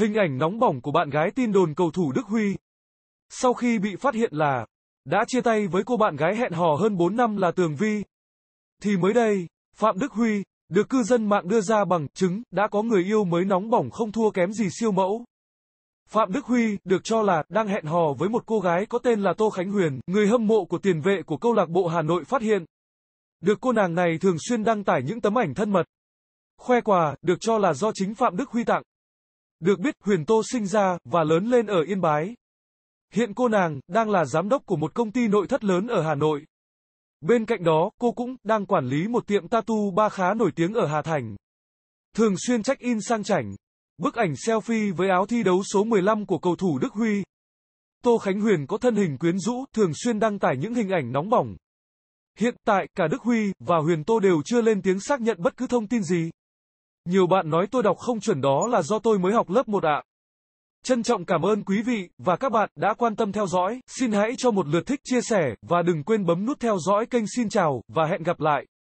Hình ảnh nóng bỏng của bạn gái tin đồn cầu thủ Đức Huy. Sau khi bị phát hiện là đã chia tay với cô bạn gái hẹn hò hơn 4 năm là Tường Vi. Thì mới đây, Phạm Đức Huy, được cư dân mạng đưa ra bằng chứng đã có người yêu mới nóng bỏng không thua kém gì siêu mẫu. Phạm Đức Huy được cho là đang hẹn hò với một cô gái có tên là Tô Khánh Huyền, người hâm mộ của tiền vệ của câu lạc bộ Hà Nội phát hiện. Được cô nàng này thường xuyên đăng tải những tấm ảnh thân mật. Khoe quà được cho là do chính Phạm Đức Huy tặng. Được biết, Huyền Tô sinh ra và lớn lên ở Yên Bái. Hiện cô nàng đang là giám đốc của một công ty nội thất lớn ở Hà Nội. Bên cạnh đó, cô cũng đang quản lý một tiệm tattoo ba khá nổi tiếng ở Hà Thành. Thường xuyên check-in sang chảnh. Bức ảnh selfie với áo thi đấu số 15 của cầu thủ Đức Huy. Tô Khánh Huyền có thân hình quyến rũ, thường xuyên đăng tải những hình ảnh nóng bỏng. Hiện tại, cả Đức Huy và Huyền Tô đều chưa lên tiếng xác nhận bất cứ thông tin gì. Nhiều bạn nói tôi đọc không chuẩn đó là do tôi mới học lớp 1 ạ. À. Trân trọng cảm ơn quý vị và các bạn đã quan tâm theo dõi, xin hãy cho một lượt thích chia sẻ và đừng quên bấm nút theo dõi kênh xin chào và hẹn gặp lại.